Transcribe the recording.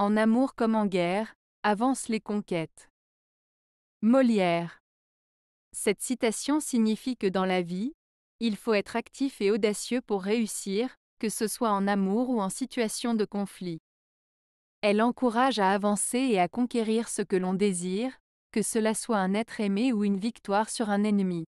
En amour comme en guerre, avance les conquêtes. Molière. Cette citation signifie que dans la vie, il faut être actif et audacieux pour réussir, que ce soit en amour ou en situation de conflit. Elle encourage à avancer et à conquérir ce que l'on désire, que cela soit un être aimé ou une victoire sur un ennemi.